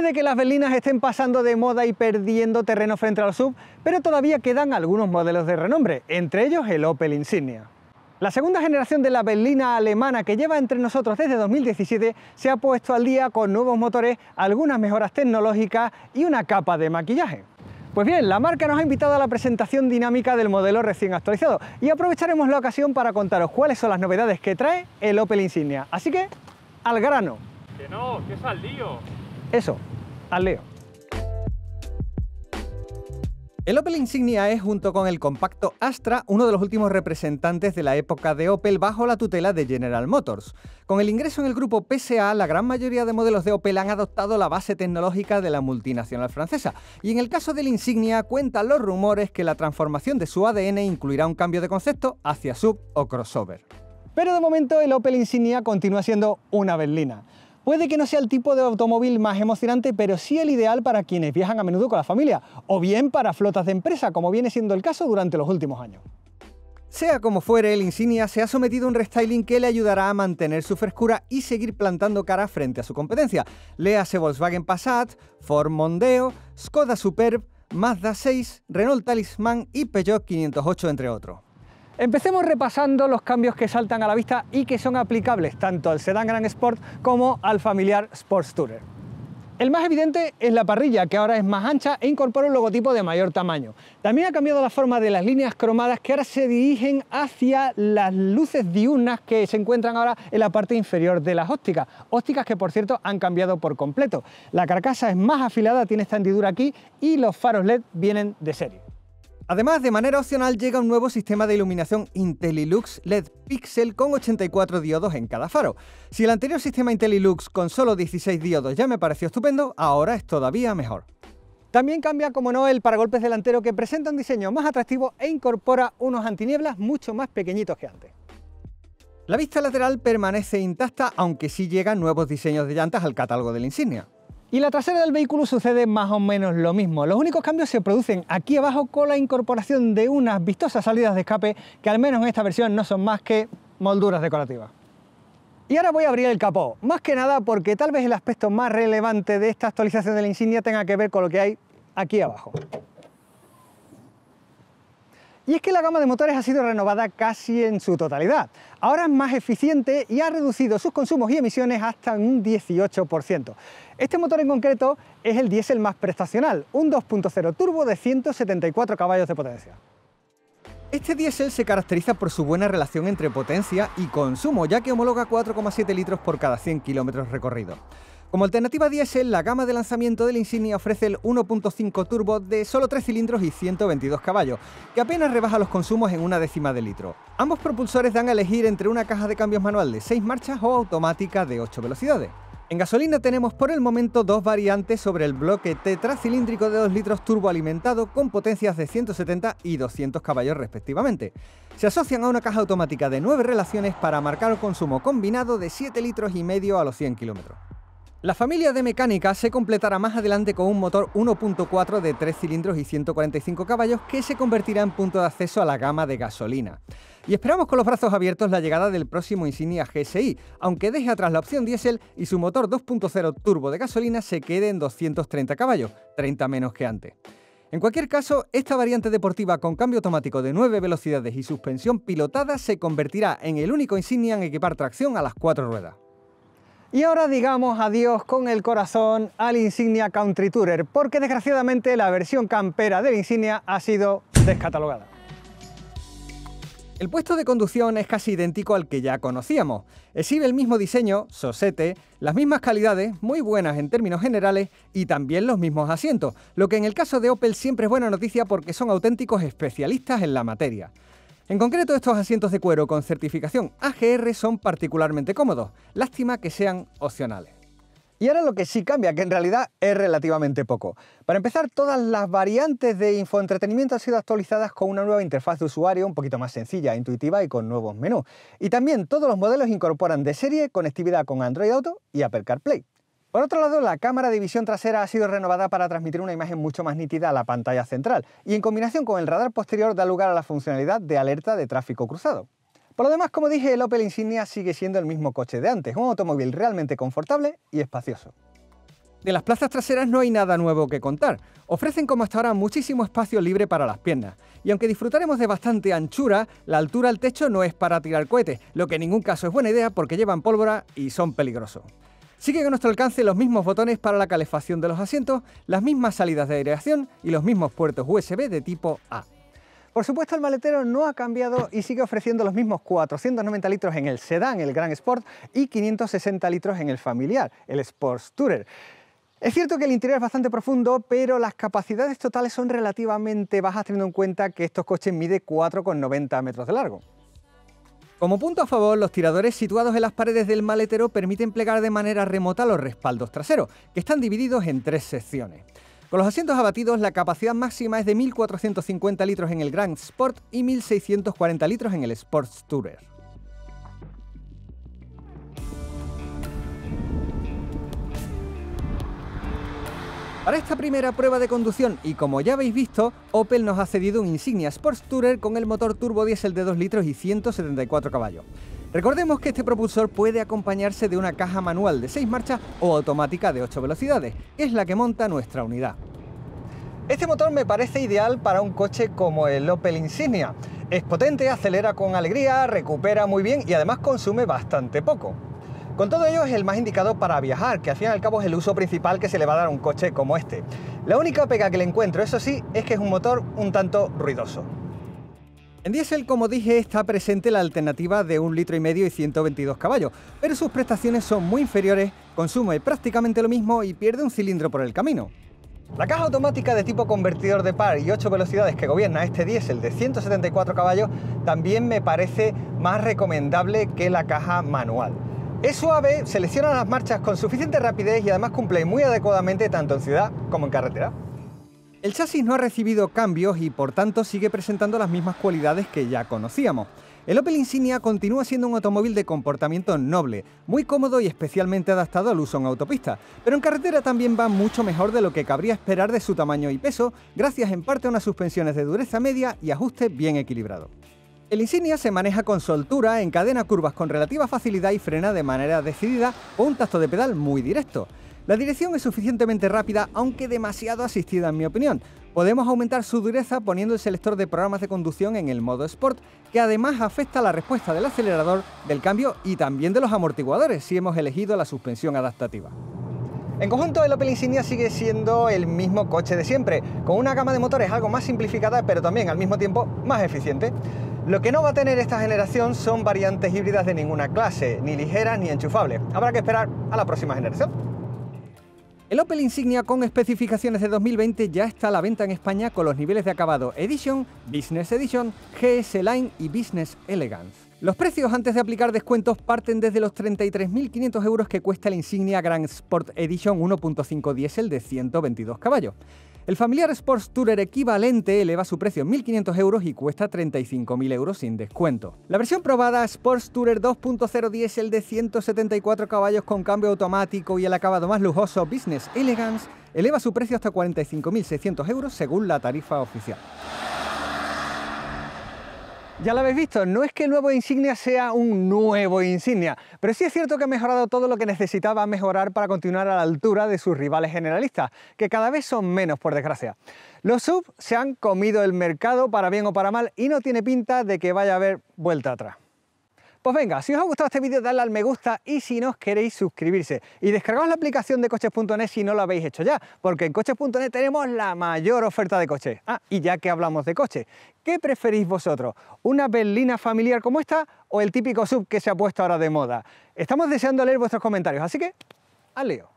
Puede que las berlinas estén pasando de moda y perdiendo terreno frente al sub, pero todavía quedan algunos modelos de renombre, entre ellos el Opel Insignia. La segunda generación de la berlina alemana que lleva entre nosotros desde 2017 se ha puesto al día con nuevos motores, algunas mejoras tecnológicas y una capa de maquillaje. Pues bien, la marca nos ha invitado a la presentación dinámica del modelo recién actualizado y aprovecharemos la ocasión para contaros cuáles son las novedades que trae el Opel Insignia. Así que, al grano. Que no, que es eso, al Leo. El Opel Insignia es, junto con el compacto Astra, uno de los últimos representantes de la época de Opel bajo la tutela de General Motors. Con el ingreso en el grupo PSA, la gran mayoría de modelos de Opel han adoptado la base tecnológica de la multinacional francesa, y en el caso del Insignia cuentan los rumores que la transformación de su ADN incluirá un cambio de concepto hacia sub o crossover. Pero de momento el Opel Insignia continúa siendo una berlina. Puede que no sea el tipo de automóvil más emocionante, pero sí el ideal para quienes viajan a menudo con la familia, o bien para flotas de empresa, como viene siendo el caso durante los últimos años. Sea como fuere, el Insignia se ha sometido a un restyling que le ayudará a mantener su frescura y seguir plantando cara frente a su competencia. Léase Volkswagen Passat, Ford Mondeo, Skoda Superb, Mazda 6, Renault Talisman y Peugeot 508, entre otros. Empecemos repasando los cambios que saltan a la vista y que son aplicables tanto al sedán Grand Sport como al familiar Sports Tourer. El más evidente es la parrilla, que ahora es más ancha e incorpora un logotipo de mayor tamaño. También ha cambiado la forma de las líneas cromadas que ahora se dirigen hacia las luces diurnas que se encuentran ahora en la parte inferior de las ópticas. Ópticas que, por cierto, han cambiado por completo. La carcasa es más afilada, tiene esta hendidura aquí y los faros LED vienen de serie. Además, de manera opcional llega un nuevo sistema de iluminación IntelliLux LED Pixel con 84 diodos en cada faro. Si el anterior sistema IntelliLux con solo 16 diodos ya me pareció estupendo, ahora es todavía mejor. También cambia, como no, el paragolpes delantero que presenta un diseño más atractivo e incorpora unos antinieblas mucho más pequeñitos que antes. La vista lateral permanece intacta, aunque sí llegan nuevos diseños de llantas al catálogo de la insignia. Y la trasera del vehículo sucede más o menos lo mismo. Los únicos cambios se producen aquí abajo con la incorporación de unas vistosas salidas de escape que al menos en esta versión no son más que molduras decorativas. Y ahora voy a abrir el capó, más que nada porque tal vez el aspecto más relevante de esta actualización de la insignia tenga que ver con lo que hay aquí abajo. Y es que la gama de motores ha sido renovada casi en su totalidad. Ahora es más eficiente y ha reducido sus consumos y emisiones hasta un 18%. Este motor en concreto es el diésel más prestacional, un 2.0 turbo de 174 caballos de potencia. Este diésel se caracteriza por su buena relación entre potencia y consumo, ya que homologa 4,7 litros por cada 100 kilómetros recorridos. Como alternativa diésel, la gama de lanzamiento del Insignia ofrece el 1.5 turbo de solo 3 cilindros y 122 caballos, que apenas rebaja los consumos en una décima de litro. Ambos propulsores dan a elegir entre una caja de cambios manual de 6 marchas o automática de 8 velocidades. En gasolina tenemos por el momento dos variantes sobre el bloque tetracilíndrico de 2 litros turboalimentado con potencias de 170 y 200 caballos respectivamente. Se asocian a una caja automática de 9 relaciones para marcar un consumo combinado de 7 litros y medio a los 100 kilómetros. La familia de mecánica se completará más adelante con un motor 1.4 de 3 cilindros y 145 caballos que se convertirá en punto de acceso a la gama de gasolina. Y esperamos con los brazos abiertos la llegada del próximo Insignia GSI, aunque deje atrás la opción diésel y su motor 2.0 turbo de gasolina se quede en 230 caballos, 30 menos que antes. En cualquier caso, esta variante deportiva con cambio automático de 9 velocidades y suspensión pilotada se convertirá en el único insignia en equipar tracción a las cuatro ruedas. Y ahora digamos adiós con el corazón al Insignia Country Tourer, porque desgraciadamente la versión campera del Insignia ha sido descatalogada. El puesto de conducción es casi idéntico al que ya conocíamos. Exhibe el mismo diseño, sosete, las mismas calidades, muy buenas en términos generales, y también los mismos asientos, lo que en el caso de Opel siempre es buena noticia porque son auténticos especialistas en la materia. En concreto, estos asientos de cuero con certificación AGR son particularmente cómodos, lástima que sean opcionales. Y ahora lo que sí cambia, que en realidad es relativamente poco. Para empezar, todas las variantes de infoentretenimiento han sido actualizadas con una nueva interfaz de usuario un poquito más sencilla, intuitiva y con nuevos menús. Y también todos los modelos incorporan de serie conectividad con Android Auto y Apple CarPlay. Por otro lado, la cámara de visión trasera ha sido renovada para transmitir una imagen mucho más nítida a la pantalla central y en combinación con el radar posterior da lugar a la funcionalidad de alerta de tráfico cruzado. Por lo demás, como dije, el Opel Insignia sigue siendo el mismo coche de antes, un automóvil realmente confortable y espacioso. De las plazas traseras no hay nada nuevo que contar. Ofrecen como hasta ahora muchísimo espacio libre para las piernas. Y aunque disfrutaremos de bastante anchura, la altura al techo no es para tirar cohetes, lo que en ningún caso es buena idea porque llevan pólvora y son peligrosos. Sigue con nuestro alcance los mismos botones para la calefacción de los asientos, las mismas salidas de aireación y los mismos puertos USB de tipo A. Por supuesto, el maletero no ha cambiado y sigue ofreciendo los mismos 490 litros en el sedán, el Gran Sport, y 560 litros en el familiar, el Sports Tourer. Es cierto que el interior es bastante profundo, pero las capacidades totales son relativamente bajas teniendo en cuenta que estos coches miden 4,90 metros de largo. Como punto a favor, los tiradores situados en las paredes del maletero permiten plegar de manera remota los respaldos traseros, que están divididos en tres secciones. Con los asientos abatidos, la capacidad máxima es de 1.450 litros en el Grand Sport y 1.640 litros en el Sports Tourer. Para esta primera prueba de conducción, y como ya habéis visto, Opel nos ha cedido un Insignia Sports Tourer con el motor turbo diésel de 2 litros y 174 caballos. Recordemos que este propulsor puede acompañarse de una caja manual de 6 marchas o automática de 8 velocidades, que es la que monta nuestra unidad. Este motor me parece ideal para un coche como el Opel Insignia. Es potente, acelera con alegría, recupera muy bien y además consume bastante poco. Con todo ello es el más indicado para viajar, que al fin y al cabo es el uso principal que se le va a dar a un coche como este. La única pega que le encuentro, eso sí, es que es un motor un tanto ruidoso. En diésel, como dije, está presente la alternativa de un litro y medio y 122 caballos, pero sus prestaciones son muy inferiores, consume prácticamente lo mismo y pierde un cilindro por el camino. La caja automática de tipo convertidor de par y 8 velocidades que gobierna este diésel de 174 caballos también me parece más recomendable que la caja manual. Es suave, selecciona las marchas con suficiente rapidez y además cumple muy adecuadamente tanto en ciudad como en carretera. El chasis no ha recibido cambios y por tanto sigue presentando las mismas cualidades que ya conocíamos. El Opel Insignia continúa siendo un automóvil de comportamiento noble, muy cómodo y especialmente adaptado al uso en autopista, pero en carretera también va mucho mejor de lo que cabría esperar de su tamaño y peso, gracias en parte a unas suspensiones de dureza media y ajuste bien equilibrado. El Insignia se maneja con soltura, encadena curvas con relativa facilidad y frena de manera decidida o un tacto de pedal muy directo. La dirección es suficientemente rápida, aunque demasiado asistida en mi opinión. Podemos aumentar su dureza poniendo el selector de programas de conducción en el modo Sport, que además afecta la respuesta del acelerador, del cambio y también de los amortiguadores si hemos elegido la suspensión adaptativa. En conjunto, el Opel Insignia sigue siendo el mismo coche de siempre, con una gama de motores algo más simplificada, pero también al mismo tiempo más eficiente. Lo que no va a tener esta generación son variantes híbridas de ninguna clase, ni ligeras ni enchufables. Habrá que esperar a la próxima generación. El Opel Insignia con especificaciones de 2020 ya está a la venta en España con los niveles de acabado Edition, Business Edition, GS Line y Business Elegance. Los precios antes de aplicar descuentos parten desde los 33.500 euros que cuesta la insignia Grand Sport Edition 1.5 diésel de 122 caballos. El familiar Sports Tourer equivalente eleva su precio en 1.500 euros y cuesta 35.000 euros sin descuento. La versión probada Sports Tourer 2.0 el de 174 caballos con cambio automático y el acabado más lujoso Business Elegance eleva su precio hasta 45.600 euros según la tarifa oficial. Ya lo habéis visto, no es que el nuevo Insignia sea un nuevo Insignia, pero sí es cierto que ha mejorado todo lo que necesitaba mejorar para continuar a la altura de sus rivales generalistas, que cada vez son menos por desgracia. Los sub se han comido el mercado para bien o para mal y no tiene pinta de que vaya a haber vuelta atrás. Pues venga, si os ha gustado este vídeo dadle al me gusta y si no os queréis suscribirse. Y descargad la aplicación de coches.net si no lo habéis hecho ya, porque en coches.net tenemos la mayor oferta de coches. Ah, y ya que hablamos de coches, ¿qué preferís vosotros? ¿Una berlina familiar como esta o el típico sub que se ha puesto ahora de moda? Estamos deseando leer vuestros comentarios, así que al leo.